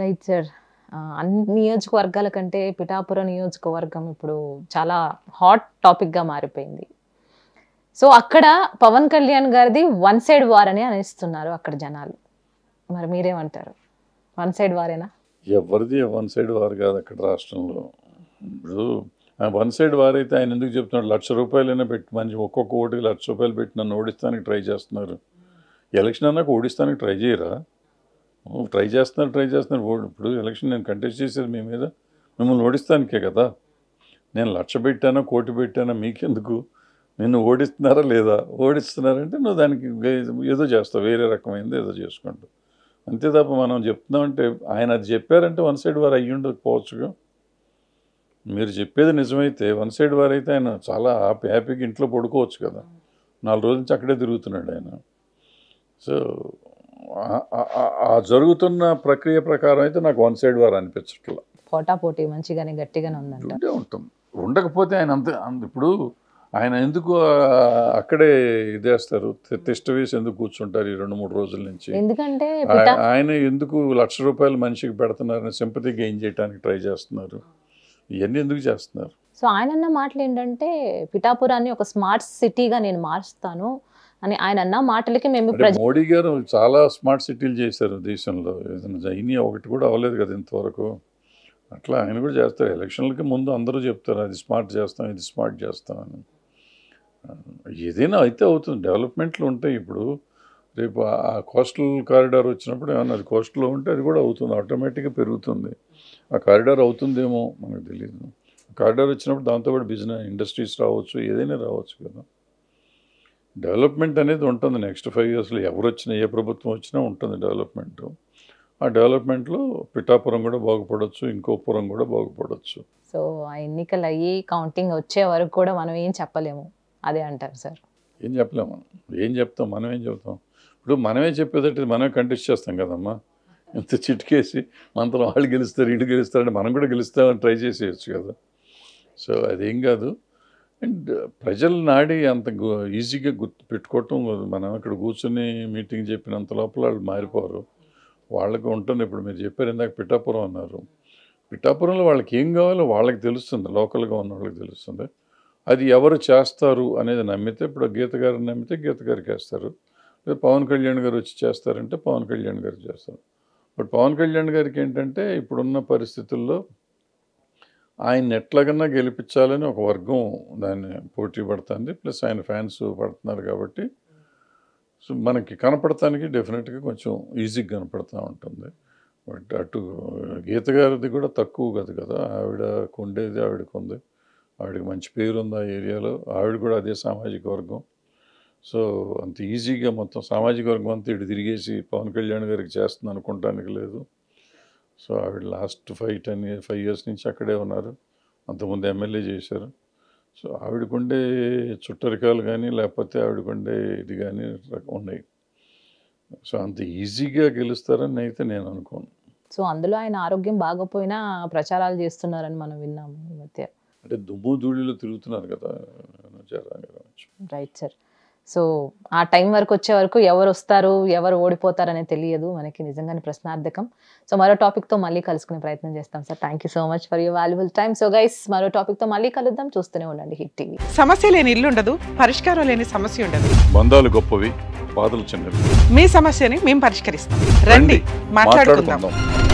right sir అన్ని నియోజకవర్గాల కంటే పిఠాపురం నియోజకవర్గం ఇప్పుడు చాలా హాట్ టాపిక్గా మారిపోయింది సో అక్కడ పవన్ కళ్యాణ్ గారిది వన్ సైడ్ వార్ అని అనిస్తున్నారు అక్కడ జనాలు మరి మీరేమంటారు వన్ సైడ్ వారేనా ఎవరిది వన్ సైడ్ వార్ కాదు అక్కడ రాష్ట్రంలో ఇప్పుడు వన్ సైడ్ వారైతే ఆయన ఎందుకు చెప్తున్నాడు లక్ష రూపాయలైనా పెట్టి మంచి ఒక్కొక్క ఓటుకి లక్ష రూపాయలు పెట్టి నన్ను ఓడిస్తానికి ట్రై చేస్తున్నారు ఎలక్షన్ అన్నాక ఓడిస్తానికి ట్రై చేయరా ట్రై చేస్తున్నారు ట్రై చేస్తున్నారు ఇప్పుడు ఎలక్షన్ నేను కంటెస్ట్ చేశారు మీ మీద మిమ్మల్ని ఓడిస్తానికే కదా నేను లక్ష పెట్టానా కోటి పెట్టానా మీకెందుకు నిన్ను ఓడిస్తున్నారా లేదా ఓడిస్తున్నారంటే నువ్వు దానికి ఏదో చేస్తావు వేరే రకమైంది ఏదో చేసుకుంటావు అంతే తప్ప మనం చెప్తున్నామంటే ఆయన అది చెప్పారంటే వన్ సైడ్ వారు అయ్యి ఉండకపోవచ్చు మీరు చెప్పేది నిజమైతే వన్ సైడ్ వారు అయితే ఆయన చాలా హ్యాపీ హ్యాపీగా ఇంట్లో పడుకోవచ్చు కదా నాలుగు రోజు నుంచి అక్కడే తిరుగుతున్నాడు ఆయన సో జరుగుతున్న ప్రక్రియ ప్రకారం అయితే నాకు వన్ సైడ్ వారు అనిపించట్లేదు పోటా పోటీ మంచిగానే గట్టిగానే ఉందంటే ఉంటుంది ఉండకపోతే ఆయన అంత ఇప్పుడు ఆయన ఎందుకు అక్కడే ఇదేస్తారు తిష్ట వేసి ఎందుకు కూర్చుంటారు ఈ రెండు మూడు రోజుల నుంచి ఎందుకంటే ఆయన ఎందుకు లక్ష రూపాయలు మనిషికి పెడుతున్నారని సింపతి గెయిన్ చేయడానికి ట్రై చేస్తున్నారు ఇవన్నీ ఎందుకు చేస్తున్నారు సో ఆయన అన్న మాటలు ఏంటంటే పిఠాపురాన్ని ఒక స్మార్ట్ సిటీగా నేను మార్చుతాను అని ఆయన అన్న మాటలకి మేము మోడీ గారు చాలా స్మార్ట్ సిటీలు చేశారు దేశంలో చైనా ఒకటి కూడా అవ్వలేదు కదా ఇంతవరకు అట్లా ఆయన కూడా చేస్తారు ఎలక్షన్లకి ముందు అందరూ చెప్తారు అది స్మార్ట్ చేస్తాం ఇది స్మార్ట్ చేస్తాం అని ఏదైనా అయితే అవుతుంది డెవలప్మెంట్లు ఉంటాయి ఇప్పుడు రేపు ఆ కోస్టల్ కారిడార్ వచ్చినప్పుడు ఏమన్నా అది కోస్టల్లో ఉంటే అది కూడా అవుతుంది ఆటోమేటిక్గా పెరుగుతుంది ఆ కారిడార్ అవుతుందేమో మనకు తెలియదు కారిడార్ వచ్చినప్పుడు దాంతో కూడా బిజినెస్ ఇండస్ట్రీస్ రావచ్చు ఏదైనా రావచ్చు కదా డెవలప్మెంట్ అనేది ఉంటుంది నెక్స్ట్ ఫైవ్ ఇయర్స్లో ఎవరు వచ్చినా ఏ ప్రభుత్వం వచ్చినా ఉంటుంది డెవలప్మెంట్ ఆ డెవలప్మెంట్లో పిఠాపురం కూడా బాగుపడవచ్చు ఇంకో పురం కూడా బాగుపడవచ్చు సో ఆ ఎన్నికలు అయ్యి కౌంటింగ్ వచ్చే వరకు కూడా మనం ఏం చెప్పలేము అదే అంటారు సార్ ఏం చెప్పలేము ఏం చెప్తాం మనం ఏం చెప్తాం ఇప్పుడు మనమే చెప్పేదంటే మనమే కంటెస్ట్ చేస్తాం కదమ్మా ఇంత చిట్కేసి మనతో వాళ్ళు గెలుస్తారు ఇటు గెలుస్తారని మనం కూడా గెలుస్తామని ట్రై చేసేయచ్చు కదా సో అదేం కాదు అండ్ ప్రజలు నాడి అంత ఈజీగా గుర్తు పెట్టుకోవటం మనం ఇక్కడ కూర్చొని మీటింగ్ చెప్పినంత లోపల వాళ్ళు మారిపోరు వాళ్ళకి ఉంటుంది ఇప్పుడు మీరు చెప్పారు ఇందాక పిఠాపురం అన్నారు పిఠాపురంలో వాళ్ళకి ఏం కావాలో వాళ్ళకి తెలుస్తుంది లోకల్గా ఉన్న వాళ్ళకి తెలుస్తుంది అది ఎవరు చేస్తారు అనేది నమ్మితే ఇప్పుడు గీత గారిని నమ్మితే గీత గారికి వేస్తారు పవన్ కళ్యాణ్ గారు వచ్చి చేస్తారంటే పవన్ కళ్యాణ్ గారు చేస్తారు బట్ పవన్ కళ్యాణ్ గారికి ఏంటంటే ఇప్పుడున్న పరిస్థితుల్లో ఆయన ఎట్లాగన్నా గెలిపించాలని ఒక వర్గం దాన్ని పోటీ పడుతుంది ప్లస్ ఆయన ఫ్యాన్స్ పడుతున్నారు కాబట్టి సో మనకి కనపడటానికి డెఫినెట్గా కొంచెం ఈజీగా కనపడుతూ ఉంటుంది బట్ అటు గీత గారిది కూడా తక్కువ కదా కదా ఆవిడ కొండేది ఆవిడకు ఉంది ఆవిడకి మంచి పేరు ఉంది ఆ ఏరియాలో ఆవిడ కూడా అదే సామాజిక వర్గం సో అంత ఈజీగా మొత్తం సామాజిక వర్గం అంతా ఇటు తిరిగేసి పవన్ కళ్యాణ్ గారికి చేస్తుంది అనుకోవటానికి లేదు సో ఆవిడ last five ten five years నుంచి అక్కడే ఉన్నారు అంతకుముందు ఎమ్మెల్యే చేశారు సో ఆవిడకుండే చుట్టరికాలు కానీ లేకపోతే ఆవిడకుండే ఇది కానీ ఉన్నాయి సో అంత ఈజీగా గెలుస్తారని అయితే నేను అనుకోను సో అందులో ఆయన ఆరోగ్యం బాగోపోయినా ప్రచారాలు చేస్తున్నారని మనం విన్నాము ఈ మధ్య అంటే దుమ్ము ధూళిలో తిరుగుతున్నారు కదా రైట్ సార్ సో ఆ టైం వరకు వచ్చే వరకు ఎవరు వస్తారు ఎవరు ఓడిపోతారు అనేది తెలియదు మనకి నిజంగానే ప్రశ్నార్థకం సో మరో టాపిక్తో మళ్ళీ కలుసుకునే ప్రయత్నం చేస్తాం sir thank you so much for your valuable time so guys మరో టాపిక్తో మళ్ళీ కలుద్దాం చూస్తూనే ఉండండి హిట్ టీవీ సమస్య లేని ఇల్లు ఉండదు పరిష్కారం లేని సమస్య ఉండదు బంధాలు గొప్పవి బాధలు చిన్నవి మీ సమస్యని మేము పరిష్కరిస్తాం రండి మాట్లాడుకుందాం